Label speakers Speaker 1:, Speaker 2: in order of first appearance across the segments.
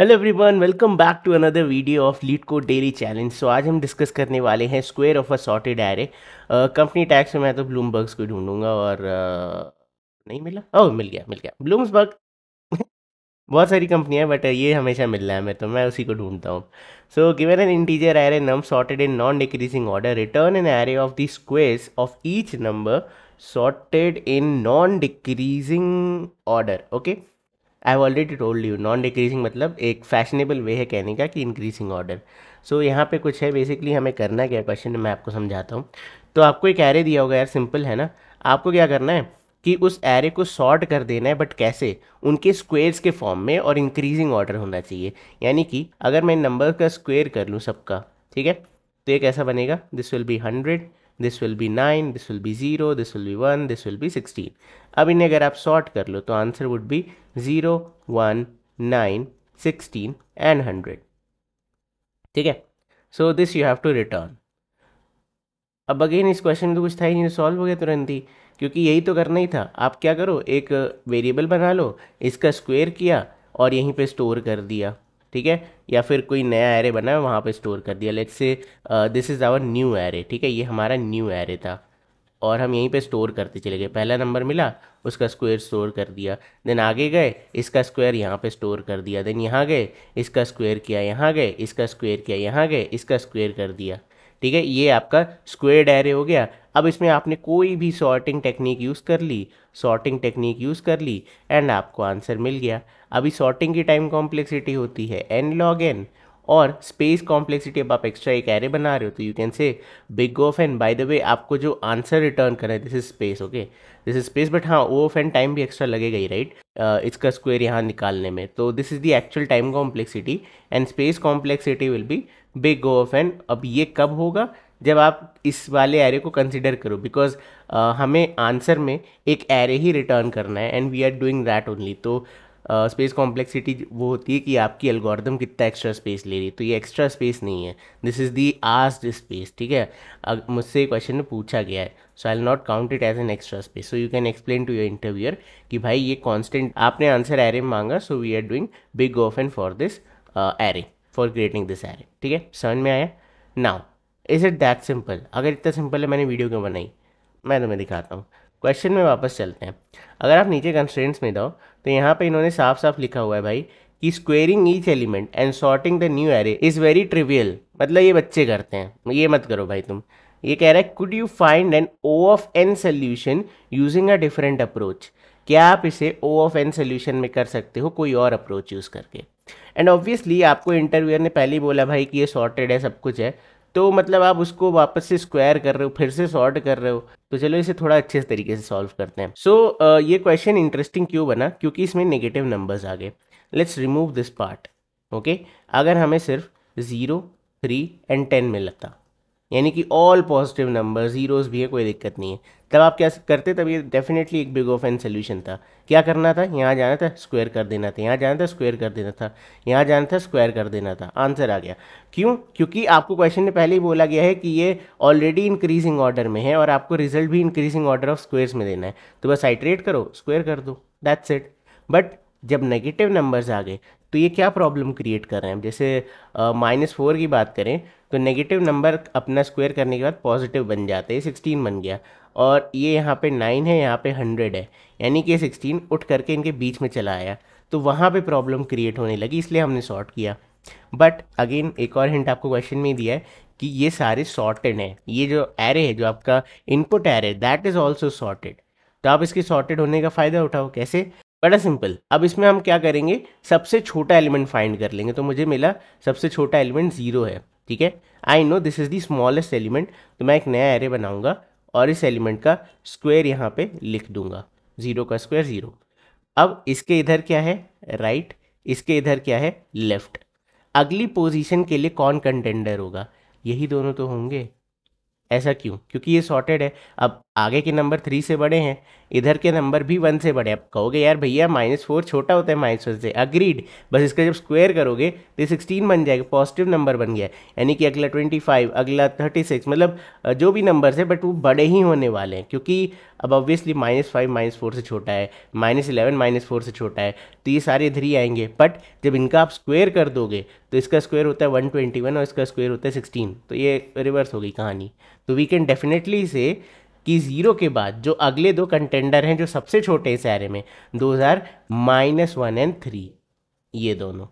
Speaker 1: Hello everyone welcome back to another video of LeetCode daily challenge so आज हम discuss करने वाले हैं square of a sorted array company tags में मैं तो ब्लूमबर्ग्स को ढूंढूंगा और uh, नहीं मिला ओह oh, मिल गया मिल गया ब्लूम्सबर्ग बहुत सारी कंपनियां बट uh, ये हमेशा मिल रहा है मैं तो मैं उसी को ढूंढता हूँ so given an integer array nums sorted in non decreasing order return an array of the squares of each number sorted in non decreasing order okay I already told you non decreasing मतलब एक fashionable वे है कहने का कि increasing order so यहाँ पे कुछ है बेसिकली हमें करना क्या क्वेश्चन मैं आपको समझाता हूँ तो आपको एक एरे दिया होगा यार सिंपल है ना आपको क्या करना है कि उस एरे को सॉर्ट कर देना है बट कैसे उनके स्क्वेयर्स के फॉर्म में और इंक्रीजिंग ऑर्डर होना चाहिए यानी कि अगर मैं नंबर का स्क्वेयर कर लूँ सबका ठीक है तो एक ऐसा बनेगा this will be hundred this will be nine this will be zero this will be one this will be sixteen अब इन्हें अगर आप सॉर्ट कर लो तो answer would be zero one nine sixteen and hundred ठीक है so this you have to return अब अगेन इस क्वेश्चन को कुछ था ही नहीं सॉल्व तो हो गया तुरंत ही क्योंकि यही तो करना ही था आप क्या करो एक वेरिएबल बना लो इसका स्क्वेयर किया और यहीं पे स्टोर कर दिया ठीक है या फिर कोई नया एरे बना है वहाँ पे स्टोर कर दिया let's say this is our new array ठीक है ये हमारा न्यू एरे था और हम यहीं पे स्टोर करते चले गए पहला नंबर मिला उसका स्क्वायर स्टोर कर दिया देन आगे गए इसका स्क्वायर यहाँ पे स्टोर कर दिया देन यहाँ गए इसका स्क्वायर किया यहाँ गए इसका स्क्वायर किया यहाँ गए इसका स्क्वायर कर दिया ठीक है ये आपका स्क्वेयर एरे हो गया अब इसमें आपने कोई भी सॉर्टिंग टेक्निक यूज़ कर ली सॉर्टिंग टेक्निक यूज़ कर ली एंड आपको आंसर मिल गया अभी सॉर्टिंग की टाइम कॉम्प्लेक्सिटी होती है एन लॉग एन और स्पेस कॉम्प्लेक्सिटी अब आप एक्स्ट्रा एक एरे बना रहे हो तो you can say big of N by the way आपको जो आंसर रिटर्न करना है this is space okay this is space but हाँ ओ ऑफ एन टाइम भी एक्स्ट्रा लगेगा ही राइट इसका स्क्वायर यहाँ निकालने में तो this is the actual time complexity and space complexity will be big go of N अब ये कब होगा जब आप इस वाले एरे को कंसिडर करो बिकॉज uh, हमें आंसर में एक एरे ही रिटर्न करना है and we are doing that only तो स्पेस कॉम्प्लेक्सिटी वो होती है कि आपकी एल्गोरिदम कितना एक्स्ट्रा स्पेस ले रही है तो ये एक्स्ट्रा स्पेस नहीं है this is the asked space ठीक है मुझसे क्वेश्चन में पूछा गया है so I not count it as an extra space so you can explain to your interviewer कि भाई ये कॉन्स्टेंट आपने आंसर एरे मांगा so we are doing big of N for this array for creating this array ठीक है समझ में आया now is it that simple अगर इतना सिंपल है मैंने वीडियो क्यों बनाई मैं तुम्हें दिखाता हूँ क्वेश्चन में वापस चलते हैं अगर आप नीचे कंस्ट्रेंट्स में दो तो यहाँ पे इन्होंने साफ साफ लिखा हुआ है भाई कि squaring each element and sorting the new array is very trivial मतलब ये बच्चे करते हैं ये मत करो भाई तुम ये कह रहा है could you find an O of N solution using a different approach क्या आप इसे ओ ऑफ एन सोल्यूशन में कर सकते हो कोई और अप्रोच यूज़ करके एंड ऑब्वियसली आपको इंटरव्यूअर ने पहले ही बोला भाई कि ये सॉर्टेड है सब कुछ है तो मतलब आप उसको वापस से स्क्वायर कर रहे हो फिर से सॉर्ट कर रहे हो तो चलो इसे थोड़ा अच्छे से तरीके से सॉल्व करते हैं सो so, ये क्वेश्चन इंटरेस्टिंग क्यों बना क्योंकि इसमें नेगेटिव नंबर्स आ गए let's remove this part okay अगर हमें सिर्फ ज़ीरो थ्री एंड टेन मिलता यानी कि ऑल पॉजिटिव नंबर ज़ीरोज़ भी है कोई दिक्कत नहीं है तब आप क्या करते तब ये डेफिनेटली एक बिग ऑफ एन सोल्यूशन था क्या करना था यहाँ जाना था स्क्वायर कर देना था यहाँ जाना था स्क्वायर कर देना था यहाँ जाना था स्क्वायर कर देना था आंसर आ गया क्यों क्योंकि आपको क्वेश्चन में पहले ही बोला गया है कि ये ऑलरेडी इंक्रीजिंग ऑर्डर में है और आपको रिजल्ट भी इंक्रीजिंग ऑर्डर ऑफ स्क्वेयर्स में देना है तो बस आइट्रेट करो स्क्वेयर कर दो दैट्स इट बट जब नेगेटिव नंबर्स आ गए तो ये क्या प्रॉब्लम क्रिएट कर रहे हैं जैसे माइनस uh, फोर की बात करें तो नेगेटिव नंबर अपना स्क्वायर करने के बाद पॉजिटिव बन जाता है ये सिक्सटीन बन गया और ये यहाँ पे नाइन है यहाँ पे हंड्रेड है यानी कि सिक्सटीन उठ करके इनके बीच में चला आया तो वहाँ पे प्रॉब्लम क्रिएट होने लगी इसलिए हमने सॉर्ट किया बट अगेन एक और हिंट आपको क्वेश्चन में दिया है कि ये सारे सॉर्टेड हैं ये जो एरे है जो आपका input array that is also sorted तो आप इसके सॉर्टेड होने का फ़ायदा उठाओ कैसे बड़ा सिंपल अब इसमें हम क्या करेंगे सबसे छोटा एलिमेंट फाइंड कर लेंगे तो मुझे मिला सबसे छोटा एलिमेंट ज़ीरो है ठीक है I know this is the smallest element तो मैं एक नया एरे बनाऊंगा और इस एलिमेंट का स्क्वायर यहाँ पे लिख दूंगा ज़ीरो का स्क्वायर ज़ीरो अब इसके इधर क्या है राइट right, इसके इधर क्या है लेफ्ट अगली पोजिशन के लिए कौन कंटेंडर होगा यही दोनों तो होंगे ऐसा क्यों क्योंकि ये सॉर्टेड है अब आगे के नंबर थ्री से बड़े हैं इधर के नंबर भी वन से बड़े आप कहोगे यार भैया माइनस फोर छोटा होता है माइनस वन से अग्रीड बस इसका जब स्क्वेयर करोगे तो ये सिक्सटीन बन जाएगा पॉजिटिव नंबर बन गया यानी कि अगला ट्वेंटी फाइव अगला थर्टी सिक्स मतलब जो भी नंबर है बट वो बड़े ही होने वाले हैं क्योंकि अब obviously minus five minus four से छोटा है माइनस इलेवन माइनस फोर से छोटा है तो ये सारे इधर ही आएंगे बट जब इनका आप स्क्वेयर कर दोगे तो इसका स्क्वेयर होता है वन ट्वेंटी वन और इसका स्क्वेयर होता है सिक्सटीन तो ये रिवर्स हो गई कहानी तो वी कैन डेफिनेटली से कि ज़ीरो के बाद जो अगले दो कंटेंडर हैं जो सबसे छोटे इस एरे में दो हज़ार माइनस वन एंड थ्री ये दोनों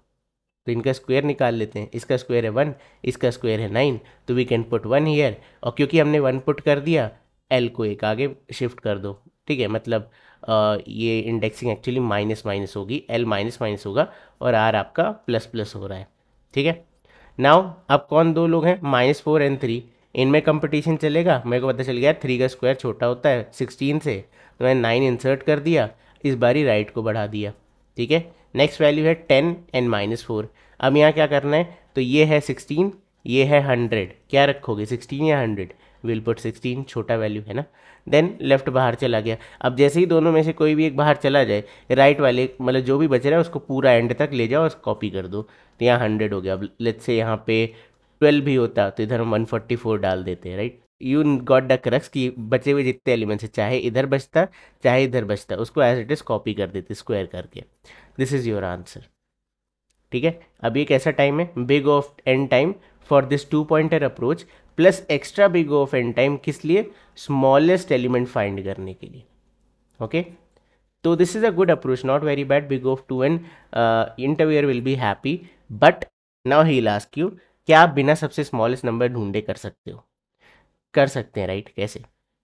Speaker 1: तो इनका स्क्वायर निकाल लेते हैं इसका स्क्वायर है वन इसका स्क्वायर है नाइन तो we can put one here और क्योंकि हमने वन पुट कर दिया एल को एक आगे शिफ्ट कर दो ठीक है मतलब आ, ये इंडेक्सिंग एक्चुअली माइनस माइनस होगी एल माइनस माइनस होगा और आर आपका प्लस प्लस हो रहा है ठीक है नाउ अब कौन दो लोग हैं माइनस फोर एंड थ्री इनमें कंपटीशन चलेगा मेरे को पता चल गया थ्री का स्क्वायर छोटा होता है सिक्सटीन से तो मैंने नाइन इंसर्ट कर दिया इस बारी राइट को बढ़ा दिया ठीक है नेक्स्ट वैल्यू है टेन एंड माइनस फोर अब यहाँ क्या करना है तो ये है सिक्सटीन ये है हंड्रेड क्या रखोगे सिक्सटीन या हंड्रेड विल पुट सिक्सटीन छोटा वैल्यू है ना देन लेफ्ट बाहर चला गया अब जैसे ही दोनों में से कोई भी एक बाहर चला जाए राइट वाले मतलब जो भी बच रहा है उसको पूरा एंड तक ले जाओ और कॉपी कर दो तो यहाँ हंड्रेड हो गया अब लेट से यहाँ पे ट्वेल्व भी होता तो इधर हम वन फोर्टी फोर डाल देते हैं right you got the crux कि बचे हुए जितने एलिमेंट्स हैं चाहे इधर बचता चाहे इधर बचता उसको एज इट इज़ कॉपी कर देते स्क्वायर करके दिस इज़ योर आंसर ठीक है अब ये कैसा टाइम है big of N time for this two pointer approach plus extra big of N time किस लिए स्मॉलेस्ट एलिमेंट फाइंड करने के लिए ओके तो this is a good approach not very bad big of two an interviewer will be happy but now he'll ask you क्या आप बिना सबसे स्मॉलेस्ट नंबर ढूंढे कर सकते हो कर सकते हैं राइट कैसे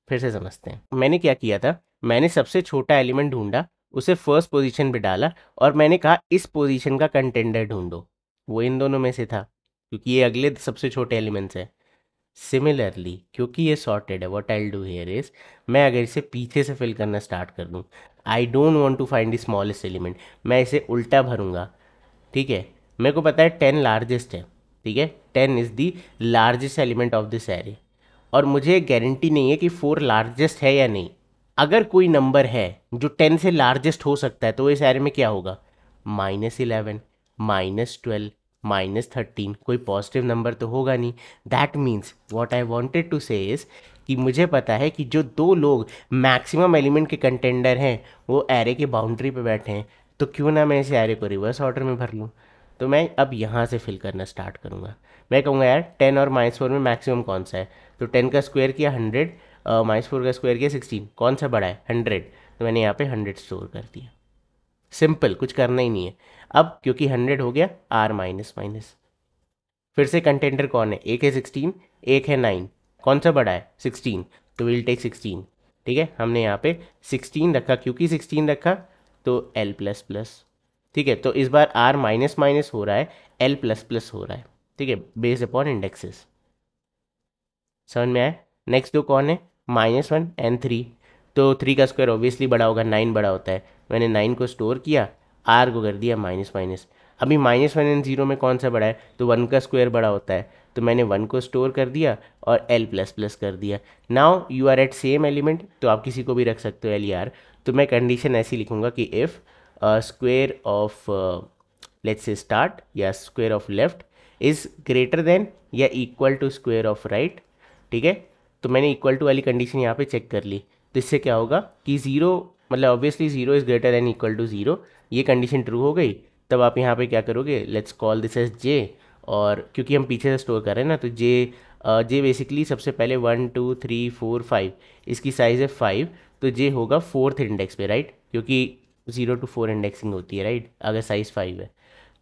Speaker 1: फिर से समझते हैं मैंने क्या किया था मैंने सबसे छोटा एलिमेंट ढूंढा उसे फर्स्ट पोजीशन पे डाला और मैंने कहा इस पोजीशन का कंटेंडर ढूंढो वो इन दोनों में से था क्योंकि ये अगले सबसे छोटे एलिमेंट्स हैं सिमिलरली क्योंकि ये सॉर्टेड है what I do here is मैं अगर इसे पीछे से फिल करना स्टार्ट कर दूँ I don't want to find the smallest element मैं इसे उल्टा भरूंगा ठीक है मेरे को पता है टेन लार्जेस्ट है ठीक है ten is the largest element of this array और मुझे गारंटी नहीं है कि फोर लार्जेस्ट है या नहीं अगर कोई नंबर है जो टेन से लार्जेस्ट हो सकता है तो इस एरे में क्या होगा minus eleven minus twelve minus thirteen कोई पॉजिटिव नंबर तो होगा नहीं that means what I wanted to say इस कि मुझे पता है कि जो दो लोग मैक्सिमम एलिमेंट के कंटेंडर हैं वो एरे के बाउंड्री पे बैठे हैं तो क्यों ना मैं इस एरे को रिवर्स ऑर्डर में भर लूँ तो मैं अब यहाँ से फिल करना स्टार्ट करूँगा मैं कहूँगा यार टेन और माइनस फोर में मैक्सिमम कौन सा है तो टेन का स्क्वायर किया हंड्रेड माइनस फोर का स्क्वायर किया सिक्सटीन कौन सा बड़ा है हंड्रेड तो मैंने यहाँ पे हंड्रेड स्टोर कर दिया सिंपल कुछ करना ही नहीं है अब क्योंकि हंड्रेड हो गया आर माइनस माइनस फिर से कंटेंडर कौन है एक है सिक्सटीन एक है नाइन कौन सा बड़ा है सिक्सटीन तो विल टेक सिक्सटीन ठीक है हमने यहाँ पे सिक्सटीन रखा क्योंकि सिक्सटीन रखा तो एल प्लस प्लस ठीक है तो इस बार आर माइनस माइनस हो रहा है एल प्लस प्लस हो रहा है ठीक है बेस्ड अपॉन इंडेक्सेस समझ में आए नेक्स्ट दो कौन है माइनस वन एंड थ्री तो थ्री का स्क्वायर ऑब्वियसली बड़ा होगा नाइन बड़ा होता है मैंने नाइन को स्टोर किया आर को कर दिया माइनस माइनस अभी माइनस वन एंड जीरो में कौन सा बड़ा है तो वन का स्क्वायर बड़ा होता है तो मैंने वन को स्टोर कर दिया और एल प्लस प्लस कर दिया now you are at same element तो आप किसी को भी रख सकते हो एल ई आर तो मैं कंडीशन ऐसी लिखूंगा कि if uh, square of uh, let's say start yeah square of left is greater than या equal to square of right ठीक है तो मैंने equal to वाली condition यहाँ पे check कर ली तो इससे क्या होगा कि zero मतलब obviously zero is greater than equal to zero ये condition true हो गई तब आप यहाँ पे क्या करोगे let's call this as j और क्योंकि हम पीछे से स्टोर कर रहे हैं ना तो जे जे बेसिकली सबसे पहले one two three four five इसकी साइज़ है फाइव तो जे होगा फोर्थ इंडेक्स पे राइट क्योंकि ज़ीरो टू फोर इंडेक्सिंग होती है राइट अगर साइज़ फाइव है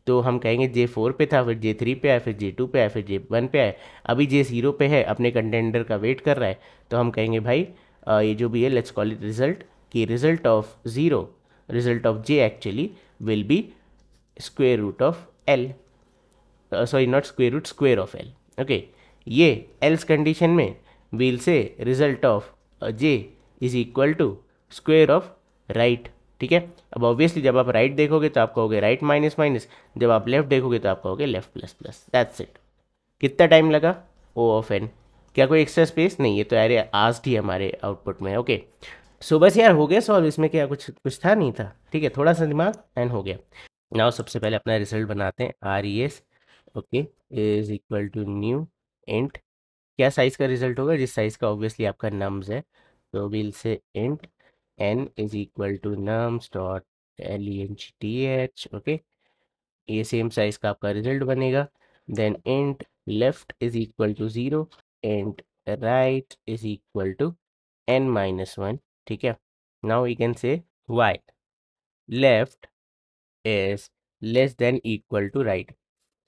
Speaker 1: तो हम कहेंगे जे फोर पे था फिर जे थ्री पे आया फिर जे टू पे आया फिर जे वन पे आया अभी जे ज़ीरो पे है अपने कंटेंडर का वेट कर रहा है तो हम कहेंगे भाई आ, ये जो भी है लेट्स कॉल इट रिजल्ट कि result of zero result of j actually will be square root of l sorry not square root square of l okay ये एल्स कंडीशन में we'll say result of j is equal to square of right ठीक है अब obviously जब आप right देखोगे तो आप कहोगे राइट माइनस माइनस जब आप लेफ्ट देखोगे तो आप कहोगे left plus plus that's it कितना टाइम लगा ओ ऑफ एन क्या कोई एक्स्ट्रा स्पेस नहीं है तो अरे आज ही हमारे आउटपुट में ओके सो बस यार हो गया सॉल्व इसमें क्या कुछ कुछ था नहीं था ठीक है थोड़ा सा दिमाग एंड हो गया नाउ सबसे पहले अपना रिजल्ट बनाते हैं R E S okay is equal to new int क्या साइज़ का रिजल्ट होगा जिस साइज़ का ऑब्वियसली आपका नम्स है तो will say ant n is equal to nums dot length okay ये same size का आपका result बनेगा then int left is equal to zero and right is equal to n minus one ठीक now we can say why left is less than equal to right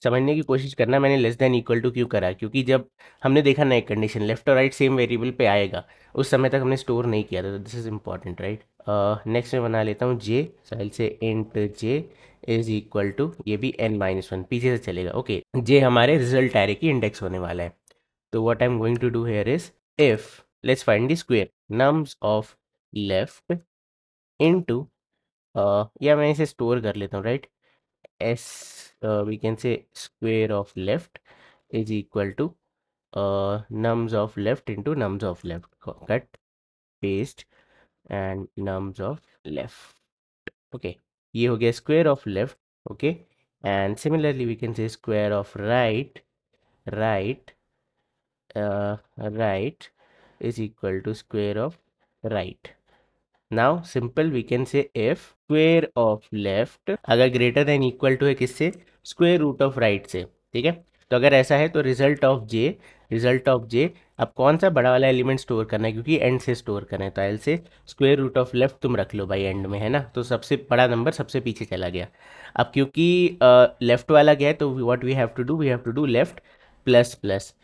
Speaker 1: समझने की कोशिश करना मैंने लेस देन इक्वल टू क्यों करा क्योंकि जब हमने देखा ना एक कंडीशन लेफ्ट और राइट सेम वेरिएबल पे आएगा उस समय तक हमने स्टोर नहीं किया था this is important right next मैं बना लेता हूँ जे साइल से int j is equal to ये भी एन माइनस वन पीछे से चलेगा ओके okay. जे हमारे रिजल्ट एरे की इंडेक्स होने वाला है तो what I am going to do here is if let's find the square nums of left in to या मैं इसे स्टोर कर लेता हूँ right s uh, we can say square of left is equal to uh, nums of left into nums of left cut paste and nums of left okay ye ho gaya square of left okay and similarly we can say square of right right uh, right is equal to square of right now simple we can say if square of left अगर greater than equal to है किससे square root of right से ठीक है तो अगर ऐसा है तो result of j result of j अब कौन सा बड़ा वाला एलिमेंट स्टोर करना है क्योंकि एंड से स्टोर करना है तो एल से स्क्वेयर रूट ऑफ लेफ्ट तुम रख लो भाई एंड में है ना तो सबसे बड़ा नंबर सबसे पीछे चला गया अब क्योंकि लेफ्ट uh, वाला गया तो what we have to do we have to do left plus plus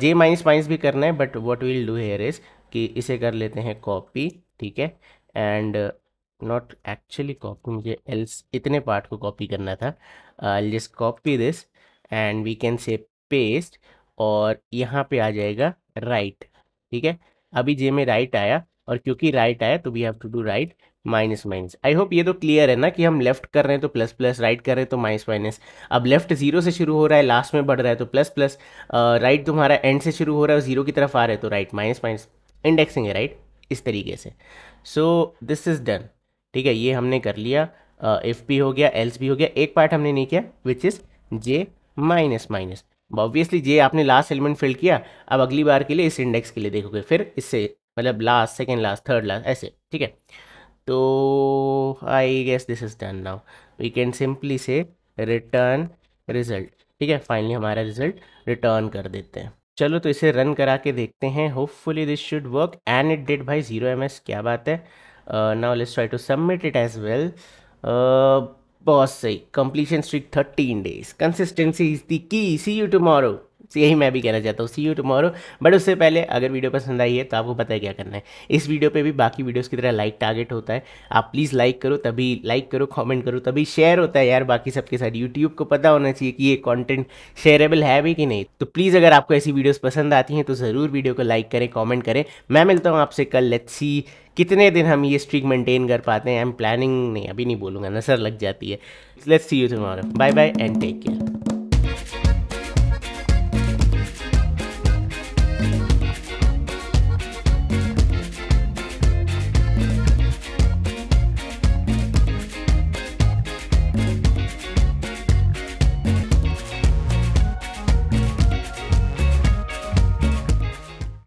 Speaker 1: j minus minus भी करना है but what we'll do here is कि इसे कर लेते हैं कॉपी ठीक है एंड नॉट एक्चुअली कॉपी मुझे एल्स इतने पार्ट को कॉपी करना था just copy this and we can say paste और यहाँ पे आ जाएगा राइट ठीक है अभी जे में राइट आया और क्योंकि राइट आया तो we have to do right minus minus I hope ये तो क्लियर है ना कि हम लेफ्ट कर रहे हैं तो प्लस प्लस राइट कर रहे हैं तो माइनस माइनस अब लेफ्ट जीरो से शुरू हो रहा है लास्ट में बढ़ रहा है तो प्लस प्लस राइट तुम्हारा एंड से शुरू हो रहा है और जीरो की तरफ आ रहा है तो राइट माइनस माइनस इंडेक्सिंग है राइट इस तरीके से सो दिस इज़ डन ठीक है ये हमने कर लिया एफ uh, पी हो गया एल्स भी हो गया एक पार्ट हमने नहीं किया which is j minus minus obviously j आपने लास्ट एलिमेंट फिल किया अब अगली बार के लिए इस इंडेक्स के लिए देखोगे फिर इससे मतलब last second last third last ऐसे ठीक है तो I guess this is done now we can simply say return result ठीक है फाइनली हमारा रिजल्ट रिटर्न कर देते हैं चलो तो इसे रन करा के देखते हैं hopefully this should work and it did भाई जीरो एम एस क्या बात है now let's try to submit it as well बहुत सही completion streak thirteen days consistency is the key see you tomorrow तो यही मैं भी कहना चाहता हूँ सी यू टुमारो बट उससे पहले अगर वीडियो पसंद आई है तो आपको पता है क्या करना है इस वीडियो पे भी बाकी वीडियोस की तरह लाइक टारगेट होता है आप प्लीज़ लाइक करो तभी लाइक करो कमेंट करो तभी शेयर होता है यार बाकी सबके साथ यूट्यूब को पता होना चाहिए कि ये कॉन्टेंट शेयरेबल है भी कि नहीं तो प्लीज़ अगर आपको ऐसी वीडियोज़ पसंद आती हैं तो ज़रूर वीडियो को लाइक करें कॉमेंट करें मैं मिलता हूँ आपसे कल लेट सी कितने दिन हम ये स्ट्रीक मेंटेन कर पाते हैं आई एम प्लानिंग नहीं अभी नहीं बोलूँगा नसर लग जाती है let's see you tomorrow bye bye and take care